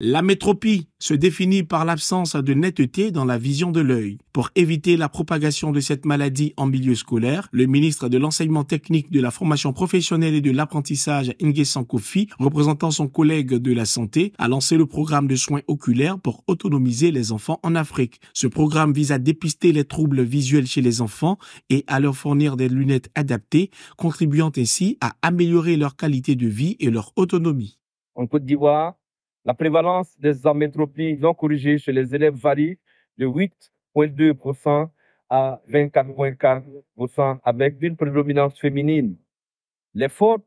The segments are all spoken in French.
La métropie se définit par l'absence de netteté dans la vision de l'œil. Pour éviter la propagation de cette maladie en milieu scolaire, le ministre de l'enseignement technique de la formation professionnelle et de l'apprentissage Inge Sankofi, représentant son collègue de la santé, a lancé le programme de soins oculaires pour autonomiser les enfants en Afrique. Ce programme vise à dépister les troubles visuels chez les enfants et à leur fournir des lunettes adaptées, contribuant ainsi à améliorer leur qualité de vie et leur autonomie. En Côte d'Ivoire, la prévalence des amétropies non corrigées chez les élèves varie de 8,2% à 24,4% avec une prédominance féminine. Les fortes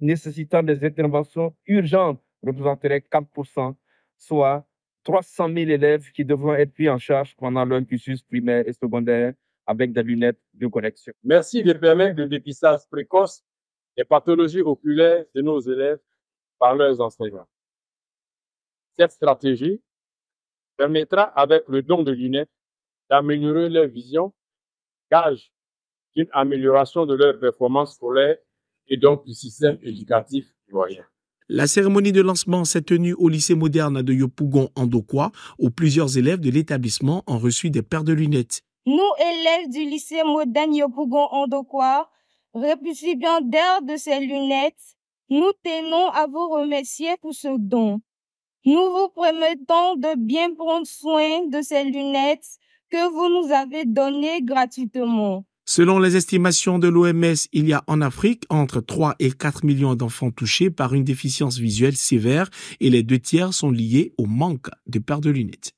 nécessitant des interventions urgentes représenteraient 4%, soit 300 000 élèves qui devront être pris en charge pendant leur cursus primaire et secondaire avec des lunettes de correction. Merci de permettre le dépistage précoce des pathologies oculaires de nos élèves par leurs enseignants. Cette stratégie permettra, avec le don de lunettes, d'améliorer leur vision, gage d'une amélioration de leur performance scolaire et donc du système éducatif ivoirien. La cérémonie de lancement s'est tenue au lycée moderne de Yopougon en où plusieurs élèves de l'établissement ont reçu des paires de lunettes. Nous, élèves du lycée moderne Yopougon en bien d'air de ces lunettes, nous tenons à vous remercier pour ce don. Nous vous promettons de bien prendre soin de ces lunettes que vous nous avez données gratuitement. Selon les estimations de l'OMS, il y a en Afrique entre 3 et 4 millions d'enfants touchés par une déficience visuelle sévère et les deux tiers sont liés au manque de paires de lunettes.